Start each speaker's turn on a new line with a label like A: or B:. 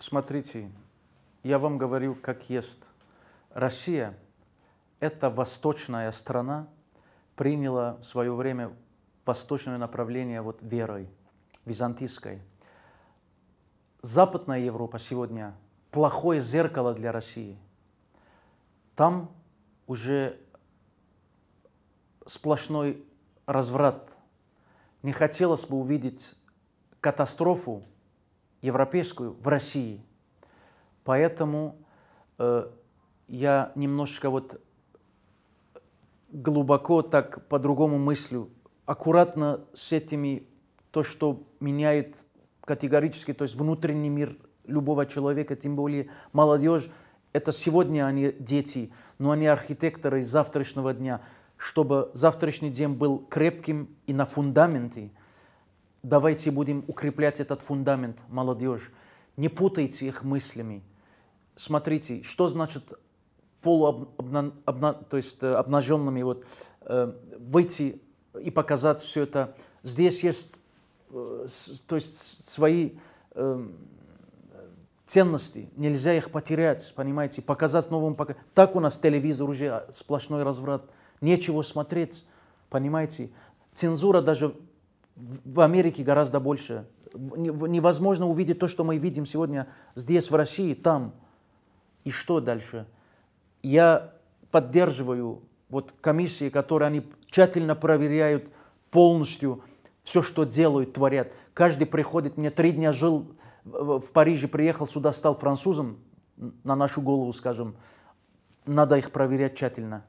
A: Смотрите, я вам говорю, как есть. Россия, эта восточная страна, приняла в свое время восточное направление вот верой, византийской. Западная Европа сегодня плохое зеркало для России. Там уже сплошной разврат. Не хотелось бы увидеть катастрофу европейскую в России. Поэтому э, я немножечко вот глубоко так по-другому мыслю, аккуратно с этими, то, что меняет категорически, то есть внутренний мир любого человека, тем более молодежь, это сегодня они дети, но они архитекторы завтрашнего дня, чтобы завтрашний день был крепким и на фундаменте – давайте будем укреплять этот фундамент, молодежь. Не путайте их мыслями. Смотрите, что значит полуобнаженными э, вот, э, выйти и показать все это. Здесь есть э, то есть свои э, ценности, нельзя их потерять, понимаете, показать новым. Пока... Так у нас телевизор уже а, сплошной разврат, нечего смотреть, понимаете. Цензура даже в Америке гораздо больше. Невозможно увидеть то, что мы видим сегодня здесь, в России, там. И что дальше? Я поддерживаю вот комиссии, которые они тщательно проверяют полностью все, что делают, творят. Каждый приходит, мне три дня жил в Париже, приехал сюда, стал французом, на нашу голову, скажем, надо их проверять тщательно.